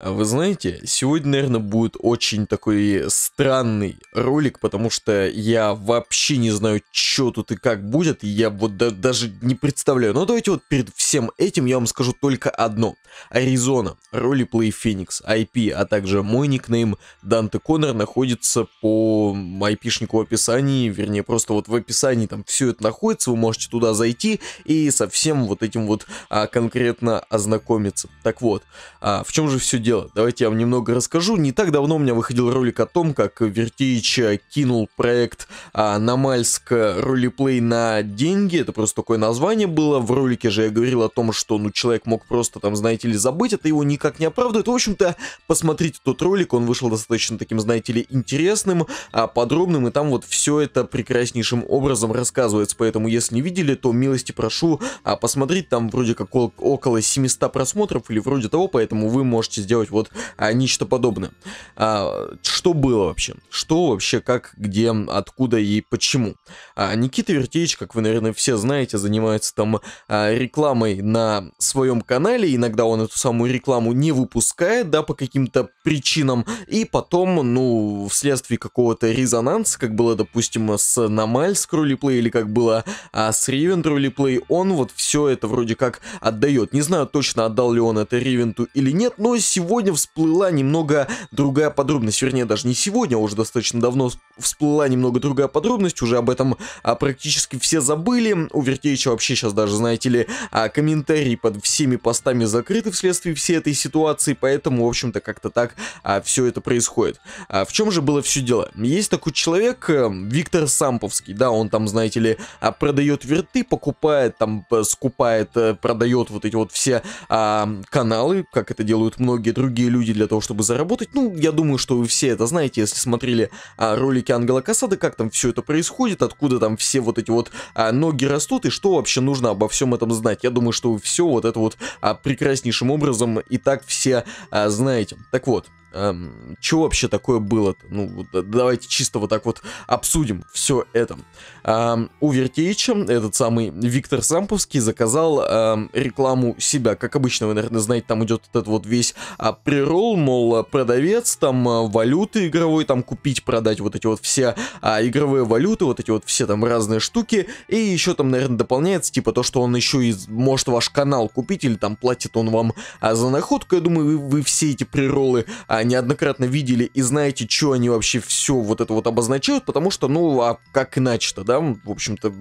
А Вы знаете, сегодня, наверное, будет очень такой странный ролик, потому что я вообще не знаю, что тут и как будет, я вот да даже не представляю. Но давайте вот перед всем этим я вам скажу только одно. Аризона, Roleplay Phoenix, IP, а также мой никнейм Данте Коннор находится по IP-шнику в описании, вернее, просто вот в описании там все это находится, вы можете туда зайти и со всем вот этим вот а, конкретно ознакомиться. Так вот, а, в чем же все дело? дело. Давайте я вам немного расскажу. Не так давно у меня выходил ролик о том, как Вертич кинул проект а, Намальск э, ролеплей на деньги. Это просто такое название было. В ролике же я говорил о том, что ну человек мог просто там, знаете ли, забыть. Это его никак не оправдывает. В общем-то, посмотрите тот ролик. Он вышел достаточно таким, знаете ли, интересным, а, подробным. И там вот все это прекраснейшим образом рассказывается. Поэтому, если не видели, то милости прошу а, посмотреть. Там вроде как около 700 просмотров или вроде того. Поэтому вы можете сделать сделать вот а, нечто подобное. А, что было вообще? Что вообще, как, где, откуда и почему? А, Никита Вертеевич, как вы, наверное, все знаете, занимается там а, рекламой на своем канале. Иногда он эту самую рекламу не выпускает, да, по каким-то причинам. И потом, ну, вследствие какого-то резонанса, как было, допустим, с Намальск рулиплей или как было а, с Ривент ролиплей, он вот все это вроде как отдает. Не знаю точно, отдал ли он это Ривенту или нет, но сегодня сегодня всплыла немного другая подробность, вернее, даже не сегодня, а уже достаточно давно всплыла немного другая подробность, уже об этом а, практически все забыли, у Вертевича вообще сейчас даже, знаете ли, а, комментарии под всеми постами закрыты вследствие всей этой ситуации, поэтому, в общем-то, как-то так а, все это происходит. А, в чем же было все дело? Есть такой человек, а, Виктор Самповский, да, он там, знаете ли, а, продает верты, покупает, там, э, скупает, а, продает вот эти вот все а, каналы, как это делают многие другие люди для того, чтобы заработать. Ну, я думаю, что вы все это знаете, если смотрели а, ролики Ангела Касада, как там все это происходит, откуда там все вот эти вот а, ноги растут и что вообще нужно обо всем этом знать. Я думаю, что вы все вот это вот а, прекраснейшим образом и так все а, знаете. Так вот, эм, что вообще такое было -то? Ну, давайте чисто вот так вот обсудим все это. Эм, у Вертеича, этот самый Виктор Самповский, заказал эм, рекламу себя. Как обычно, вы, наверное, знаете, там идет этот вот весь а, прирол, мол, продавец, там а, валюты игровой, там купить, продать вот эти вот все а, игровые валюты, вот эти вот все там разные штуки. И еще там, наверное, дополняется, типа то, что он еще и может ваш канал купить, или там платит он вам а, за находку. Я думаю, вы, вы все эти приролы а, а, неоднократно видели и знаете, что они вообще все вот это вот обозначают, потому что, ну, а как иначе-то, да, в общем-то,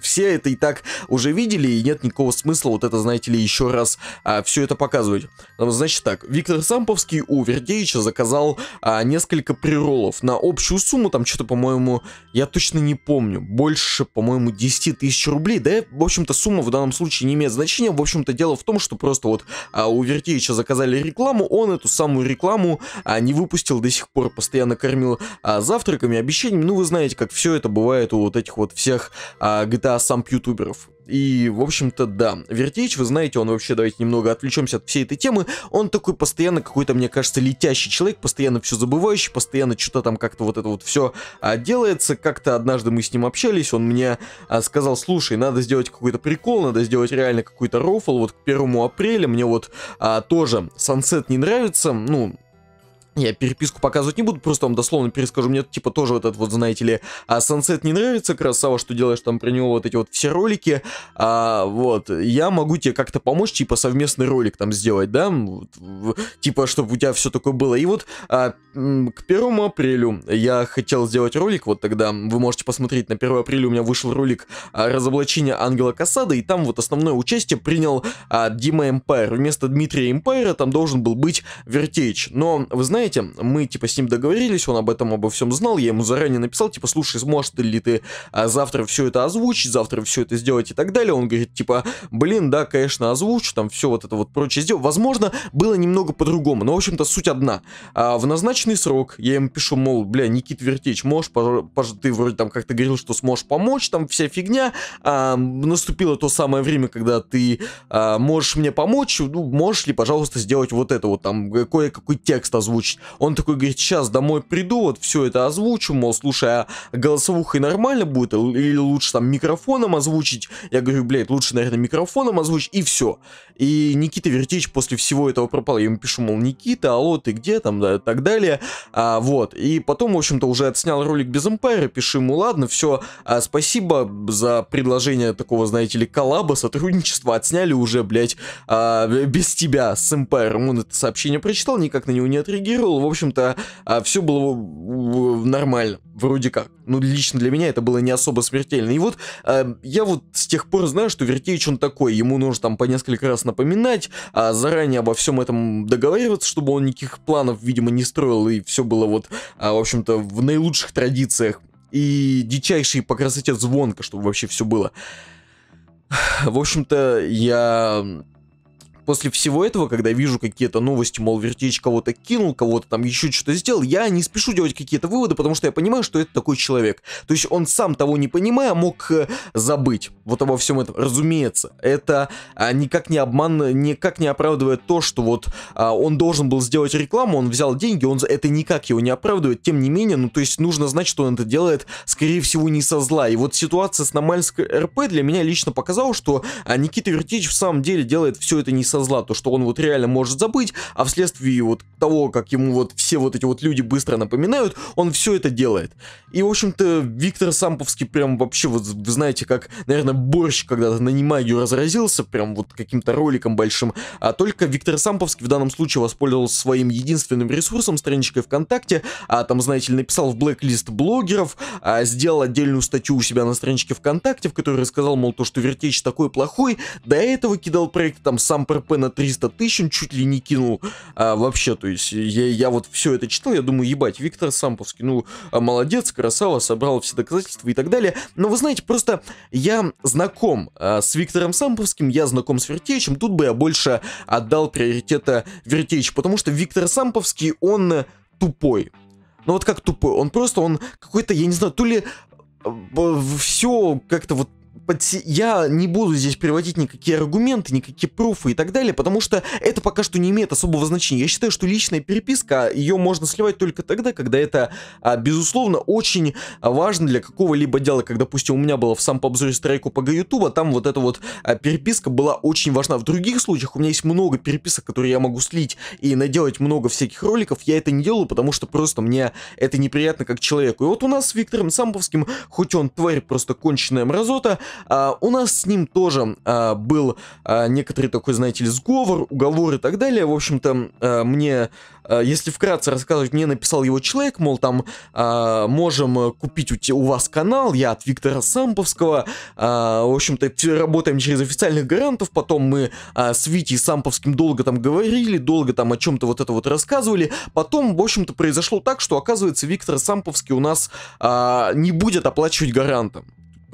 все, это и так уже видели, и нет никакого смысла вот это, знаете ли, еще раз а, все это показывать. Значит так, Виктор Самповский у Вердеича заказал а, несколько приролов на общую сумму, там что-то, по-моему, я точно не помню, больше, по-моему, 10 тысяч рублей, да, в общем-то, сумма в данном случае не имеет значения, в общем-то, дело в том, что просто вот а, у Вертеича заказали рекламу, он эту самую рекламу а, не выпустил до сих пор, постоянно кормил а, завтраками, обещаниями. Ну, вы знаете, как все это бывает у вот этих вот всех а, GTA сам ютуберов. И, в общем-то, да. Вертич, вы знаете, он вообще, давайте немного отвлечемся от всей этой темы. Он такой постоянно какой-то, мне кажется, летящий человек, постоянно все забывающий, постоянно что-то там как-то вот это вот все а, делается. Как-то однажды мы с ним общались, он мне а, сказал, слушай, надо сделать какой-то прикол, надо сделать реально какой-то рофл. Вот к первому апреля мне вот а, тоже Сансет не нравится, ну, я переписку показывать не буду, просто вам дословно перескажу. Мне, типа, тоже вот этот вот, знаете ли, а Sunset не нравится, красава, что делаешь там про него вот эти вот все ролики. А, вот, я могу тебе как-то помочь, типа, совместный ролик там сделать, да? типа, чтобы у тебя все такое было. И вот а, к 1 апрелю я хотел сделать ролик, вот тогда вы можете посмотреть, на 1 апреля у меня вышел ролик а, «Разоблачение Ангела Касада», и там вот основное участие принял а, Дима Эмпайр. Вместо Дмитрия Эмпайра там должен был быть Вертеч. Но, вы знаете, знаете, мы типа с ним договорились, он об этом обо всем знал, я ему заранее написал, типа, слушай, сможешь ли ты а, завтра все это озвучить, завтра все это сделать и так далее. Он говорит, типа, блин, да, конечно, озвучу, там все вот это вот прочее сделал. Возможно, было немного по-другому, но, в общем-то, суть одна. А, в назначенный срок я ему пишу, мол, бля, Никит Вертич, можешь, пож- ты вроде там как-то говорил, что сможешь помочь, там вся фигня. А, наступило то самое время, когда ты а, можешь мне помочь, ну, можешь ли, пожалуйста, сделать вот это вот, там, э, кое-какой текст озвучить он такой говорит, сейчас домой приду, вот все это озвучу, мол, слушай, а голосовухой нормально будет, а или лучше там микрофоном озвучить, я говорю, блядь, лучше, наверное, микрофоном озвучить, и все. И Никита Вертич после всего этого пропал, я ему пишу, мол, Никита, алло, ты где там, да, и так далее, а, вот, и потом, в общем-то, уже отснял ролик без Эмпайра, пиши ему, ладно, все, а, спасибо за предложение такого, знаете ли, коллаба, сотрудничества, отсняли уже, блядь, а, без тебя с Эмпайром, он это сообщение прочитал, никак на него не отреагировал, анализировал, в общем-то, а, все было нормально, вроде как. Ну, лично для меня это было не особо смертельно. И вот а, я вот с тех пор знаю, что Вертевич он такой, ему нужно там по несколько раз напоминать, а, заранее обо всем этом договариваться, чтобы он никаких планов, видимо, не строил, и все было вот, в общем-то, в наилучших традициях и дичайший по красоте звонка, чтобы вообще все было. В общем-то, я После всего этого, когда вижу какие-то новости, мол, вертич кого-то кинул, кого-то там еще что-то сделал, я не спешу делать какие-то выводы, потому что я понимаю, что это такой человек. То есть он сам того не понимая мог э, забыть вот обо всем этом. Разумеется, это а, никак не обман, никак не оправдывает то, что вот а, он должен был сделать рекламу, он взял деньги, он это никак его не оправдывает. Тем не менее, ну то есть нужно знать, что он это делает, скорее всего, не со зла. И вот ситуация с Намальской РП для меня лично показала, что а, Никита Вертич в самом деле делает все это не со со зла, то что он вот реально может забыть, а вследствие вот того, как ему вот все вот эти вот люди быстро напоминают, он все это делает. И, в общем-то, Виктор Самповский прям вообще, вот вы знаете, как, наверное, борщ когда-то на Немагию разразился, прям вот каким-то роликом большим, а только Виктор Самповский в данном случае воспользовался своим единственным ресурсом, страничкой ВКонтакте, а там, знаете ли, написал в блэк-лист блогеров, а, сделал отдельную статью у себя на страничке ВКонтакте, в которой рассказал, мол, то, что Вертеч такой плохой, до этого кидал проект там сам про хп на 300 тысяч, он чуть ли не кинул а, вообще, то есть я, я вот все это читал, я думаю, ебать, Виктор Самповский, ну, а, молодец, красава, собрал все доказательства и так далее, но вы знаете, просто я знаком а, с Виктором Самповским, я знаком с Вертеичем, тут бы я больше отдал приоритета Вертеичу, потому что Виктор Самповский, он тупой. Ну вот как тупой, он просто, он какой-то, я не знаю, то ли а, все как-то вот я не буду здесь приводить никакие аргументы, никакие пруфы и так далее, потому что это пока что не имеет особого значения. Я считаю, что личная переписка, а, ее можно сливать только тогда, когда это, а, безусловно, очень важно для какого-либо дела, как, допустим, у меня было в сам по обзоре страйку по Ютуба, там вот эта вот а, переписка была очень важна. В других случаях у меня есть много переписок, которые я могу слить и наделать много всяких роликов, я это не делаю, потому что просто мне это неприятно как человеку. И вот у нас с Виктором Самповским, хоть он тварь просто конченная мразота, а, у нас с ним тоже а, был а, некоторый такой, знаете ли, сговор, уговор и так далее. В общем-то, а, мне, а, если вкратце рассказывать, мне написал его человек, мол, там, а, можем купить у, те, у вас канал, я от Виктора Самповского, а, в общем-то, работаем через официальных гарантов, потом мы а, с Витей Самповским долго там говорили, долго там о чем-то вот это вот рассказывали, потом, в общем-то, произошло так, что, оказывается, Виктор Самповский у нас а, не будет оплачивать гарантом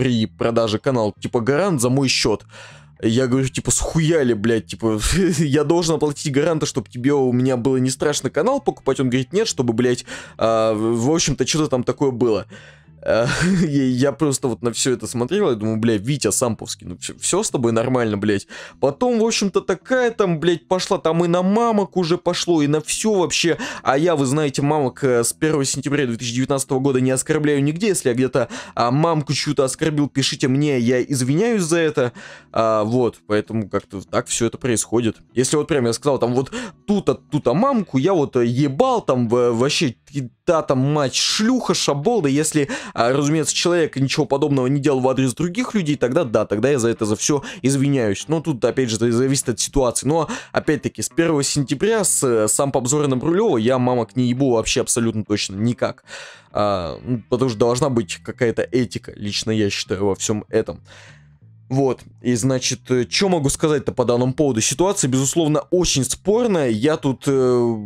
при продаже канала, типа, гарант за мой счет. Я говорю, типа, схуяли, блядь, типа, я должен оплатить гаранта, чтобы тебе у меня было не страшно канал покупать. Он говорит, нет, чтобы, блядь, э, в общем-то, что-то там такое было. Э, я просто вот на все это смотрел, я думаю, бля, Витя Самповский, ну все, все с тобой нормально, блядь. Потом, в общем-то, такая там, блядь, пошла, там и на мамок уже пошло, и на все вообще. А я, вы знаете, мамок э, с 1 сентября 2019 года не оскорбляю нигде, если я где-то а, мамку чью-то оскорбил, пишите мне, я извиняюсь за это. А, вот, поэтому как-то так все это происходит. Если вот прям я сказал, там вот тут-то, а, тут-то а мамку, я вот э, ебал там вообще, да, там мать шлюха, шаболда, если а, разумеется, человек ничего подобного не делал в адрес других людей, тогда да, тогда я за это за все извиняюсь. Но тут, опять же, это зависит от ситуации. Но, опять-таки, с 1 сентября с э, сам на Брулева я мамок не ебу вообще абсолютно точно никак. А, ну, потому что должна быть какая-то этика, лично я считаю, во всем этом. Вот, и значит, э, что могу сказать-то по данному поводу? Ситуация, безусловно, очень спорная. Я тут э,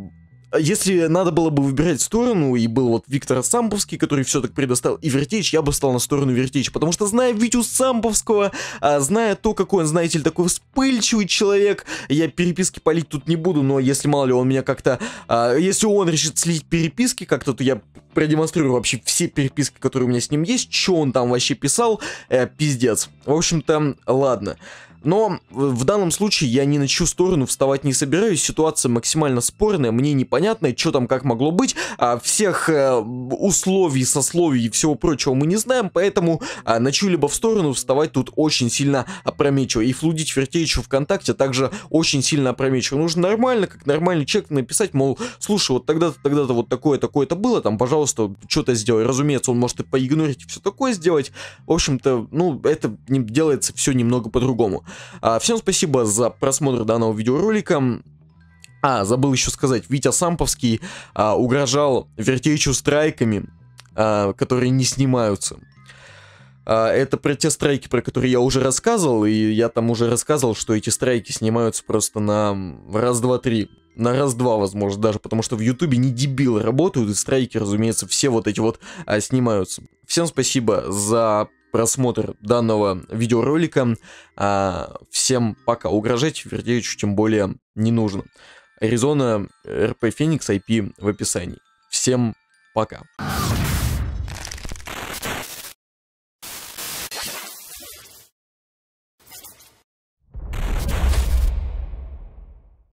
если надо было бы выбирать сторону, и был вот Виктор Самповский, который все так предоставил, и Вертич, я бы стал на сторону Вертич, потому что зная Витю Самповского, а, зная то, какой он, знаете ли, такой вспыльчивый человек, я переписки палить тут не буду, но если, мало ли, он меня как-то... А, если он решит слить переписки как-то, то я продемонстрирую вообще все переписки, которые у меня с ним есть, что он там вообще писал, э, пиздец. В общем-то, ладно. Но в данном случае я ни на чью сторону вставать не собираюсь, ситуация максимально спорная, мне непонятная, что там как могло быть, а всех э, условий, сословий и всего прочего мы не знаем, поэтому э, на чью-либо в сторону вставать тут очень сильно опрометчиво. И флудить Фертеичу ВКонтакте также очень сильно опрометчиво. Нужно нормально, как нормальный человек написать, мол, слушай, вот тогда-то, тогда-то вот такое, такое-то было, там, пожалуйста, что-то сделай. Разумеется, он может и поигнорить, и все такое сделать. В общем-то, ну, это делается все немного по-другому. А, всем спасибо за просмотр данного видеоролика. А, забыл еще сказать, Витя Самповский а, угрожал вертечу страйками, а, которые не снимаются. А, это про те страйки, про которые я уже рассказывал, и я там уже рассказывал, что эти страйки снимаются просто на раз, два, три. На раз-два, возможно, даже, потому что в Ютубе не дебилы работают, и страйки, разумеется, все вот эти вот а, снимаются. Всем спасибо за просмотр данного видеоролика. А, всем пока. Угрожать Вердевичу тем более не нужно. Аризона, э, РП Феникс, IP в описании. Всем пока.